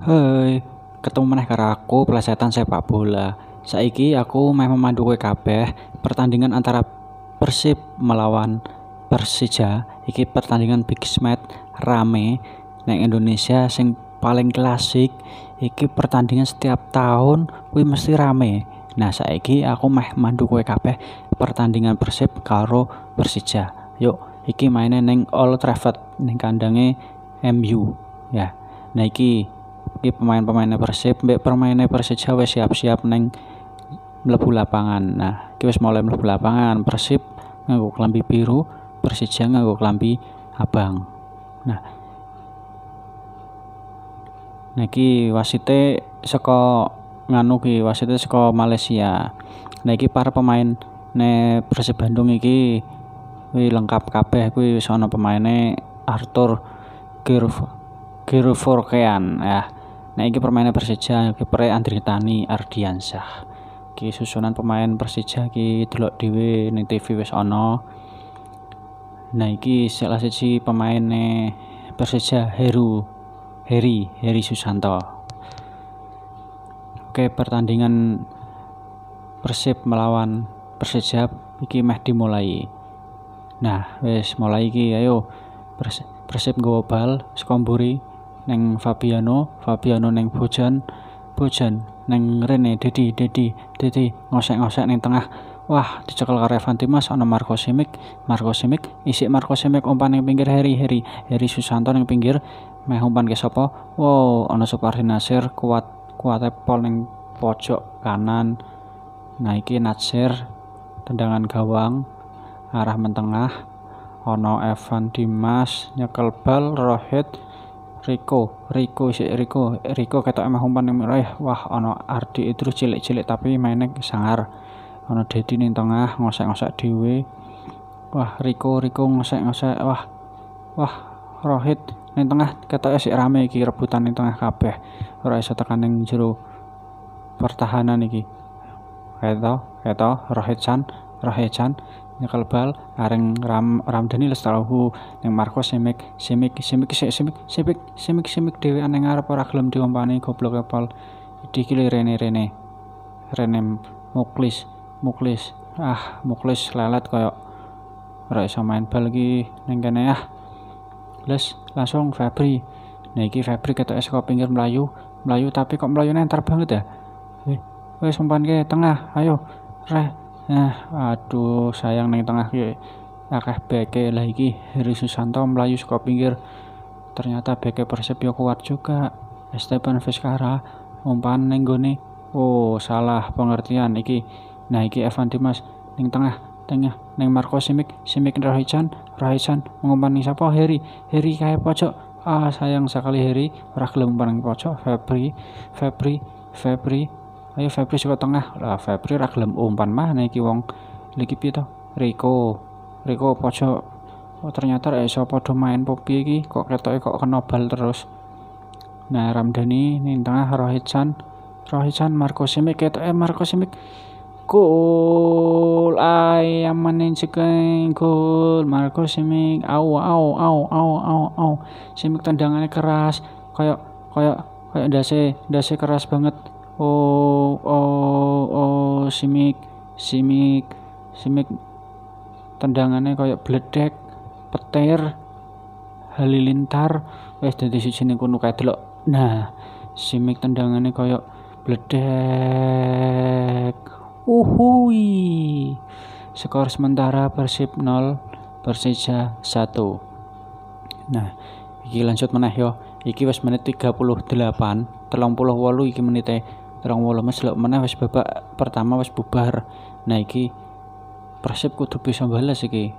Hai, ketemu meneh karo aku pelesetan sepak bola. Saiki aku meh memandu kowe kabeh pertandingan antara Persib melawan Persija. Iki pertandingan big match rame nek Indonesia sing paling klasik. Iki pertandingan setiap tahun kuwi mesti rame. Nah, saiki aku meh memandu kowe kabeh pertandingan Persib karo Persija. Yuk, iki maine neng Old Trafford neng kandangnya MU. Ya. Nah, iki ki pemain-pemainnya Persib mbek permainnya persib wis siap-siap neng mlebu lapangan. Nah, ki wis mulai mlebu lapangan Persib nganggo klambi biru, Persija nganggo klambi abang. Nah, niki nah, wasite saka nganu ki wasite saka Malaysia. Nah, para pemain ne Persib Bandung iki wi lengkap kabeh kuwi wis ana pemaine Arthur Gerv Gervorkean ya. Nah, ini permainan Persija, kiper Andri Ardiansyah. Ki susunan pemain Persija ki delok dhewe ning TV wis ana. Nah, iki salah siji pemainnya Persija Heru Heri Heri Susanto. Oke, pertandingan Persib melawan Persija iki meh dimulai. Nah, wis mulai iki ayo Persib, Persib sekomburi neng Fabiano Fabiano neng Bojan Bojan neng Rene Dedi Dedi Dedi ngosek-ngosek neng tengah Wah, dicekel karo Evan Dimas ana Marco Simic, Marco Simic isik Marco Simic umpan neng pinggir Heri Heri, Heri Susanto neng pinggir meh umpan ke sapa? Wow, ana Supardi Nasir kuat kuat pol neng pojok kanan. naiki iki Nasir tendangan gawang arah mentengah ono Evan Dimas nyekel bal Rohit Riko, Riko si Riko, Riko kata emang umpan yang meraih Wah, ono Ardi itu cilik-cilik tapi mainnya sangar. Ono Dedi ning tengah ngosek-ngosek dhewe. Wah, Riko, Riko ngosek-ngosek. Wah, wah, Rohit ning tengah kata si rame iki rebutan ning tengah kabeh. Ora iso tekan ning jero pertahanan iki. Keto, keto, Rohit Chan, Rohit Chan nyekel bal areng ram ram Daniel setahu, yang Marco semik semik semik semik semik semik semik Dewi aneh ngarep ora gelem diompani goblok kepol iki ki rene rene rene muklis muklis ah muklis lelet koyok, ora iso main bal iki ning kene ah les langsung Febri nah iki Febri es kopi pinggir melayu melayu tapi kok melayu entar banget ya eh, wis umpan ke tengah ayo reh Nah, aduh sayang neng tengah ya. Akeh beke lah Heri Susanto melayu saka pinggir. Ternyata beke Persib yo kuat juga. Esteban Vizcara umpan neng goni. Oh, salah pengertian iki. Nah, iki Evan Dimas neng tengah tengah neng Marco Simic Simic Rahican Rahican mengumpan nih siapa? Heri Heri kayak pojok ah sayang sekali Heri ora gelem umpan neng pojok Febri Febri Febri ayo Febri suka tengah lah Febri ra umpan mah naik wong lagi piye to Riko Riko pojo oh, ternyata ra iso padha main popi iki kok ketoke kok kena terus nah Ramdhani ning tengah Rohit San Rohit San Marco Simic ketoke eh, Marco Simic gol ayam manin sekeng gol Marco Simic au au au au au au Simic tendangannya keras kayak kayak kayak dasi dasi keras banget oh oh oh simik simik simik tendangannya kayak bledek petir halilintar wes dari sisi ning kuno kae telok nah simik tendangannya kayak bledek uhui skor sementara Persib nol Persija satu. nah iki lanjut meneh yo iki wes menit 38 38 iki menit rong wolo mas lek mana wis bapak pertama was bubar nah iki Persib kudu bisa balas iki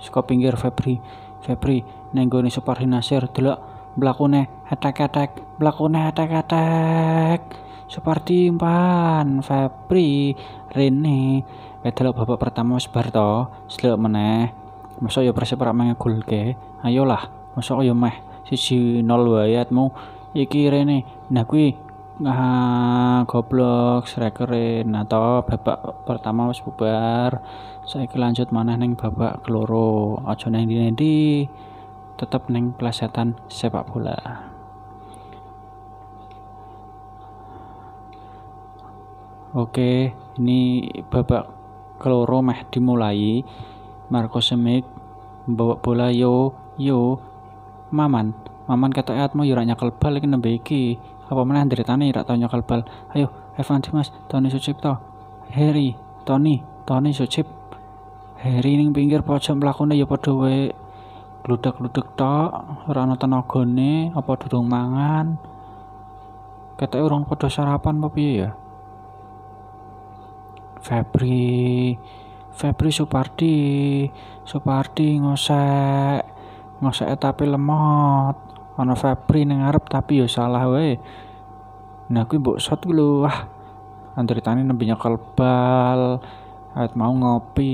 suka pinggir Febri Febri nenggoni gone Nasir dulu belakunya hatak hatak belakunya hatak hatak seperti umpan Febri Rene Wedelo eh, bapak pertama wis bar to, selek meneh. Masa ya Persib ora ngegolke. Ayolah, masuk ya meh siji nol wae iki rene. Nah kuwi nah goblok strikerin atau nah, babak pertama wis bubar Saya lanjut mana neng babak keloro aja neng di tetap neng pelesetan sepak bola oke ini babak keloro meh dimulai Marco Semik membawa bola yo yo Maman Maman kata ayatmu yuranya kelbal ini nembe apa mana? deritane tidak tanya kalbal ayo Evan Dimas Tony Sucipto Harry Tony Tony Sucip Harry ning pinggir pojok mlakune ya pada wae gludak-gludak tok rano ana apa durung mangan kata orang pada sarapan apa iya? ya Febri Febri Supardi Supardi ngosek ngosek tapi lemot ono Febri ning ngarep tapi yo ya salah wae nah kuwi mbok shot kuwi lho wah anteritane nembe nyekel bal awet mau ngopi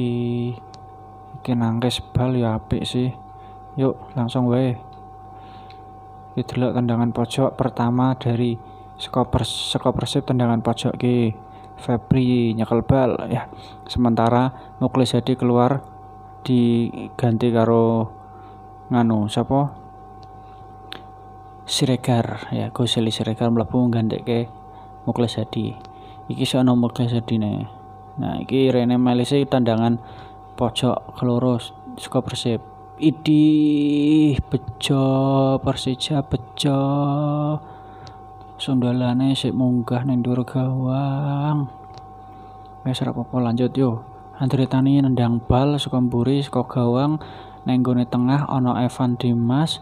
iki nangkes bal ya apik sih yuk langsung wae iki delok tendangan pojok pertama dari skoper sip tendangan pojok ki Febri nyekel bal ya sementara Muklis jadi keluar diganti karo nganu siapa? Siregar ya Goseli Siregar mlebu ke Mukles Hadi iki sono Hadi ne nah iki Rene Melise tandangan pojok keloro saka Persib Idi bejo Persija bejo sundalane sik munggah ning dhuwur gawang wes ora apa lanjut yo Andre Tani nendang bal saka mburi saka gawang neng gone tengah Ono Evan Dimas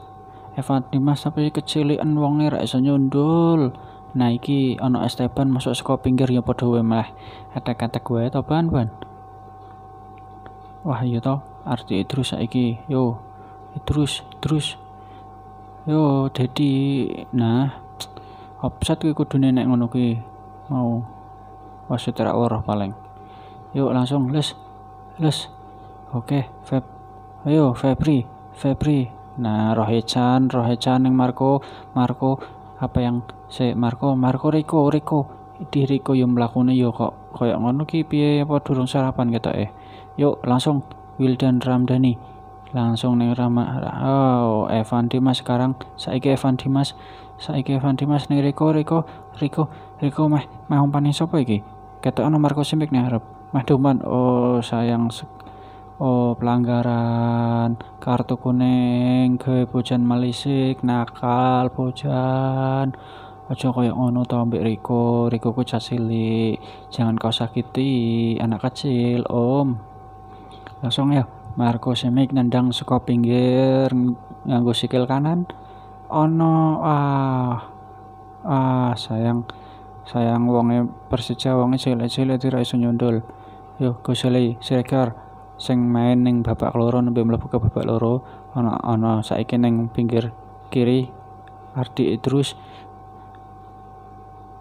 Evan Dimas tapi kecilian wonge ra iso nyundul. Nah iki ana Esteban masuk saka pinggir ya padha wae malah kata-kata gue to ban ban. Wah iya to arti Idrus saiki yo Idrus terus yo jadi nah offset kuwi kudune nek ngono kuwi mau wasit ra ora paling. Yuk langsung les les. Oke, Feb. Ayo Febri, Febri, Nah, Rohechan, Rohechan yang Marco, Marco apa yang se Marco, Marco Rico, Rico. Di Rico yang melakukan yo kok kayak ngono ki piye apa durung sarapan kita eh. Yuk langsung Wildan Ramdhani langsung neng Rama oh Evan Dimas sekarang saiki Evan Dimas saiki Evan Dimas neng Rico Rico Rico Rico mah mah umpane sopo iki ketok ono Marco Simic nih harap meh duman oh sayang oh pelanggaran kartu kuning ke bojan malisik nakal bojan aja kaya ngono to Riko Riko ku cilik jangan kau sakiti anak kecil om langsung ya Marco Semik nendang suka pinggir nganggo sikil kanan ono ah ah sayang sayang wonge Persija wonge cilik-cilik tidak iso nyundul yo Guseli Siregar sing main ning babak loro nembe mlebu ke babak loro ana ana saiki ning pinggir kiri Ardi terus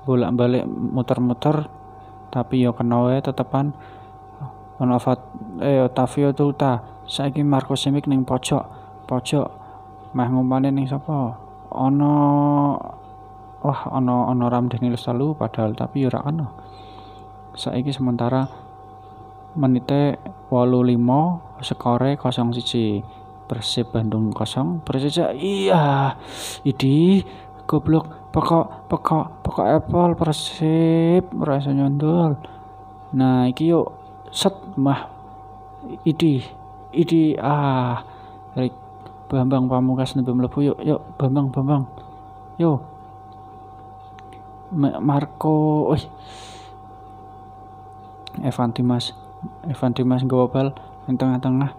bolak-balik muter-muter tapi yo ya kena wae tetepan ana Fat eh Otavio Tulta saiki Marco Simic ning pojok pojok meh ngumpane ning sapa ana wah ana ana Ramdhani salu padahal tapi yo ya ora ana saiki sementara menite wolu limo skore kosong siji Persib Bandung kosong Persija iya idi goblok pokok pokok pokok Apple Persib merasa nyondol nah iki yuk set mah idi idi ah Rik Bambang Pamungkas nabi mlebu yuk yuk Bambang Bambang yo Marco oi Evan Dimas Evan Dimas Gobal yang tengah-tengah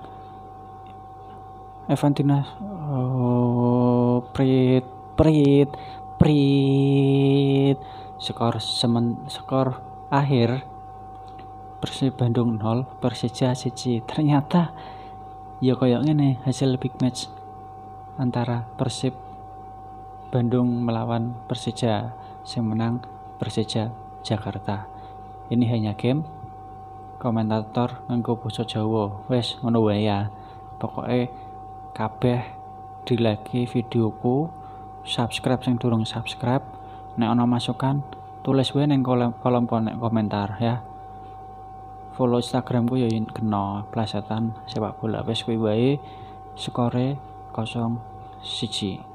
Evan Dimas oh, Prit Prit Prit skor semen skor akhir Persib Bandung 0 Persija Cici. ternyata ya kayak nih hasil big match antara Persib Bandung melawan Persija yang menang Persija Jakarta ini hanya game komentator nganggo basa Jawa. Wes ngono wae ya. Pokoke kabeh dilaki videoku, subscribe sing durung subscribe. Nek ana masukan, tulis wae ning kolom, kolom komentar ya. Follow Instagramku ya kena plesetan sepak bola wis kuwi wae skore 0 siji.